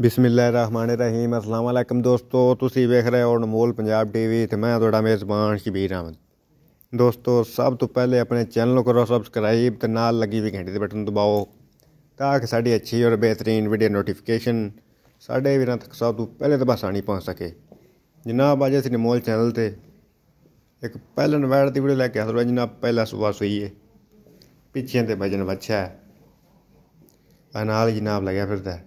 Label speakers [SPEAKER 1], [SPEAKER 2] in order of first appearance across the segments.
[SPEAKER 1] ਬਿਸਮਿਲ੍ਲਾਹਿਰਰਹਿਮਾਨਿਰਰਹੀਮ ਅਸਲਾਮ ਅਲੈਕਮ ਦੋਸਤੋ ਤੁਸੀਂ ਵੇਖ ਰਹੇ ਹੋ ਅਨਮੋਲ ਪੰਜਾਬ ਟੀਵੀ ਤੇ ਮੈਂ ਤੁਹਾਡਾ ਮੇਜ਼ਬਾਨ ਸ਼ਬੀਰ ਅਹਿਮਦ ਦੋਸਤੋ ਸਭ ਤੋਂ ਪਹਿਲੇ ਆਪਣੇ ਚੈਨਲ ਨੂੰ ਕਰੋ ਸਬਸਕ੍ਰਾਈਬ ਤੇ ਨਾਲ ਲੱਗੀ ਹੋਈ ਘੰਟੀ ਦੇ ਬਟਨ ਦਬਾਓ ਤਾਂ ਕਿ ਸਾਡੀ ਅੱਛੀ ਔਰ ਬਿਹਤਰੀਨ ਵੀਡੀਓ ਨੋਟੀਫਿਕੇਸ਼ਨ ਸਾਡੇ ਵੀਰਾਂ ਤੱਕ ਸਭ ਤੋਂ ਪਹਿਲੇ ਤੇ ਆਣੀ ਪਹੁੰਚ ਸਕੇ ਜਿੰਨਾ ਅੱਜ ਅਸੀਂ ਅਨਮੋਲ ਚੈਨਲ ਤੇ ਇੱਕ ਪਹਿਲਾ ਨਵੈੜ ਦੀ ਵੀਡੀਓ ਲੈ ਕੇ ਆਇਆ ਜਿੰਨਾ ਪਹਿਲਾ ਸੁਬਾਹ ਹੈ ਪਿੱਛੇ ਤੇ ਭਜਨ ਵੱਛਾ ਅਨਾਲ ਜਨਾਬ ਲੱਗਿਆ ਫਿਰਦਾ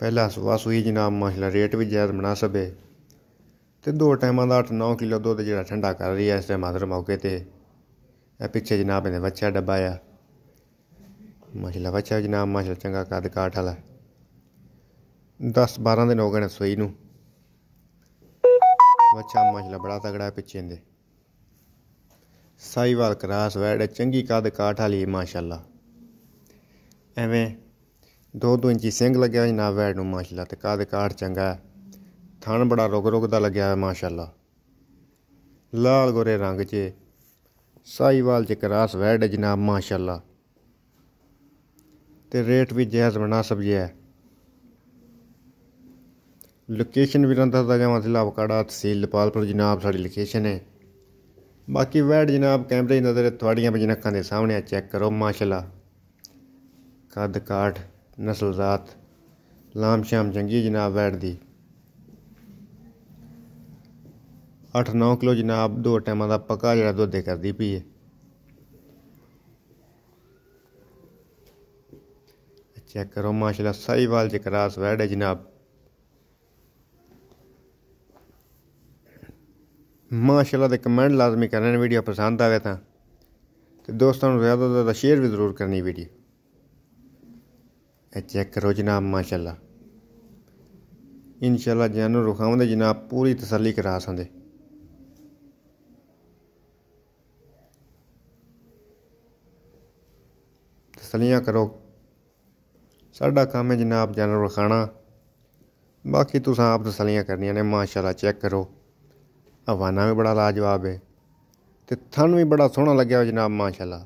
[SPEAKER 1] ਪਹਿਲਾ ਸਵਾ ਸੂਈ ਜਨਾਬ ਮਾਸ਼ਾਅੱਲਾ ਰੇਟ ਵੀ ਜਾਇਦ ਮناسب ਹੈ ਤੇ ਦੋ ਟਾਈਮਾਂ ਦਾ 8-9 ਕਿਲੋ ਦੁੱਧ ਜਿਹੜਾ ਠੰਡਾ ਕਰ ਰਹੀ ਹੈ ਇਸ ਟਾਈਮ ਮਾਦਰ ਮੌਕੇ ਤੇ ਇਹ ਪਿੱਛੇ ਜਨਾਬ ਇਹਨੇ ਬੱਚਾ ਡਬਾਇਆ ਆ ਮਾਸ਼ਾਅੱਲਾ ਬੱਚਾ ਜਨਾਬ ਮਾਸ਼ਾਅੱਲਾ ਚੰਗਾ ਕਾਦ ਕਾਠ ਵਾਲਾ 10-12 ਦਿਨ ਹੋ ਗਏ ਨੇ ਸੂਈ ਨੂੰ ਬੱਚਾ ਮਾਸ਼ਾਅੱਲਾ ਬੜਾ ਤਗੜਾ ਪਿੱਛੇ ਦੇ ਸਾਈਵਾਲ ਕਰਾਸ ਵੈੜ ਚੰਗੀ ਕਾਦ ਕਾਠ ਵਾਲੀ ਮਾਸ਼ਾਅੱਲਾ ਐਵੇਂ ਦੋ ਦੋ ਇੰਚੀ ਸਿੰਗ ਲੱਗਿਆ ਹੋਇਆ ਜਨਾਬ ਵੈਡ ਨੂੰ ਮਾਸ਼ਾਅੱਲਾ ਤੇ ਕਾਦੇ ਕਾੜ ਚੰਗਾ ਥਣ ਬੜਾ ਰੁਗ ਰੁਗ ਦਾ ਲੱਗਿਆ ਹੋਇਆ ਮਾਸ਼ਾਅੱਲਾ ਲਾਲ ਗੋਰੇ ਰੰਗ 'ਚ ਸਾਈਵਾਲ 'ਚ ਕਰਾਸ ਵੈਡ ਜਨਾਬ ਮਾਸ਼ਾਅੱਲਾ ਤੇ ਰੇਟ ਵੀ ਜਾਇਜ਼ ਮناسب ਜਿਹਾ ਹੈ ਲੋਕੇਸ਼ਨ ਵੀਰਾਂ ਦਾ ਜਮਾ ਜ਼ਿਲ੍ਹਾ ਵਕਾੜਾ ਤਹਿਸੀਲ ਲਪਾਲਪੁਰ ਜਨਾਬ ਸਾਡੀ ਲੋਕੇਸ਼ਨ ਹੈ ਬਾਕੀ ਵੈਡ ਜਨਾਬ ਕੈਮਰੇ ਨਜ਼ਰ ਤੁਹਾਡੀਆਂ ਬਜਨਕਾਂ ਦੇ ਸਾਹਮਣੇ ਚੈੱਕ ਕਰੋ ਮਾਸ਼ਾਅੱਲਾ ਕੱਦ ਕਾਟ ਨਸਲ ਜ਼ਾਤ ਲਾਮ ਸ਼ਾਮ ਜੰਗੀ ਜਨਾਬ ਵੈੜ 8-9 ਕਿਲੋ ਜਨਾਬ ਦੋ ਟਾਈਮਾਂ ਦਾ ਪੱਕਾ ਜਿਹੜਾ ਦੁੱਧ ਦੇ ਕਰਦੀ ਪਈ ਹੈ ਚੈੱਕ ਕਰੋ ਮਾਸ਼ਾਅੱਲਾ ਵਾਲ ਜੇ ਕਰਾਸ ਵੈੜ ਹੈ ਜਨਾਬ ਮਾਸ਼ਾਅੱਲਾ ਦੇ ਕਮੈਂਟ ਲਾਜ਼ਮੀ ਕਰਨਾ ਵੀਡੀਓ ਪਸੰਦ ਆਵੇ ਤਾਂ ਤੇ ਦੋਸਤਾਂ ਨੂੰ ਜ਼ਿਆਦਾ ਤੋਂ ਜ਼ਿਆਦਾ ਸ਼ੇਅਰ ਵੀ ਜ਼ਰੂਰ ਕਰਨੀ ਵੀਡੀਓ ਇਹ ਚੈੱਕ ਕਰੋ ਜਨਾਬ ਮਾਸ਼ਾਅੱਲਾ ਇਨਸ਼ਾਅੱਲਾ ਜਾਨੂੰ ਰੁਖਾਉਂਦੇ ਜਨਾਬ ਪੂਰੀ ਤਸੱਲੀ ਕਰਾ ਸੰਦੇ ਤਸੱਲੀਆਂ ਕਰੋ ਸਾਡਾ ਕੰਮ ਹੈ ਜਨਾਬ ਜਾਨਵਰ ਰਖਾਣਾ ਬਾਕੀ ਤੁਸੀਂ ਆਪ ਤਸੱਲੀਆਂ ਕਰਨੀਆਂ ਨੇ ਮਾਸ਼ਾਅੱਲਾ ਚੈੱਕ ਕਰੋ ਹਵਾਨਾ ਵੀ ਬੜਾ ਲਾਜਵਾਬ ਹੈ ਤੇ ਥਣ ਵੀ ਬੜਾ ਸੋਹਣਾ ਲੱਗਿਆ ਜਨਾਬ ਮਾਸ਼ਾਅੱਲਾ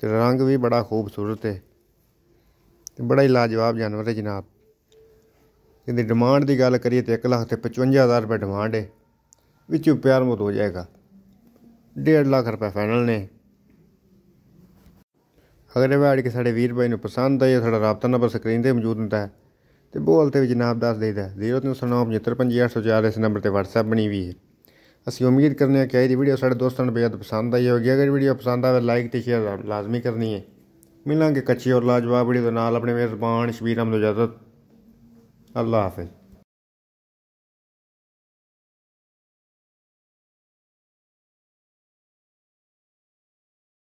[SPEAKER 1] ਤੇ ਰੰਗ ਵੀ ਬੜਾ ਖੂਬਸੂਰਤ ਹੈ ਤੇ ਬੜਾ ਹੀ ਲਾਜਵਾਬ ਜਾਨਵਰ ਹੈ ਜਨਾਬ ਇਹਦੀ ਡਿਮਾਂਡ ਦੀ ਗੱਲ ਕਰੀਏ ਤੇ 1 ਲੱਖ ਤੇ 55000 ਰੁਪਏ ਡਿਮਾਂਡ ਹੈ ਵਿੱਚੋਂ ਪਿਆਰ ਮੋਦ ਹੋ ਜਾਏਗਾ 1.5 ਲੱਖ ਰੁਪਏ ਫਾਈਨਲ ਨੇ ਅਗਰ ਇਹ ਵਾੜ ਕੇ ਸਾਡੇ ਵੀਰ ਭਾਈ ਨੂੰ ਪਸੰਦ ਆਇਆ ਸਾਡਾ ਰਾਬਤਾ ਨੰਬਰ ਸਕਰੀਨ ਤੇ ਮੌਜੂਦ ਹੁੰਦਾ ਹੈ ਤੇ ਬੋਲ ਤੇ ਵੀ ਜਨਾਬ ਦੱਸ ਦੇਈਦਾ 0395755804 ਇਸ ਨੰਬਰ ਤੇ WhatsApp ਬਣੀ ਵੀ ਹੈ ਅਸੀਂ ਉਮੀਦ ਕਰਨੇ ਆ ਕਿ ਇਹ ਵੀਡੀਓ ਸਾਡੇ ਦੋਸਤਾਂ ਨੂੰ ਬਹੁਤ ਪਸੰਦ ਆਈ ਹੋਵੇਗੀ ਅਗਰ ਵੀਡੀਓ ਪਸੰਦ ਆਵੇ ਲਾਈਕ ਤੇ ਸ਼ੇਅਰ ਲਾਜ਼ਮੀ ਕਰਨੀ ਹੈ ਮਿਲਾਂਗੇ ਕੱਚੀ ਔਰ ਲਾਜਵਾਬੜੀ ਦੇ ਨਾਲ ਆਪਣੇ ਮਿਹਰਬਾਨ ਸ਼ਬੀਰ ਅਹਿਮਦ ਇਜਾਜ਼ਤ ਅੱਲਾ ਹਾਫਿਜ਼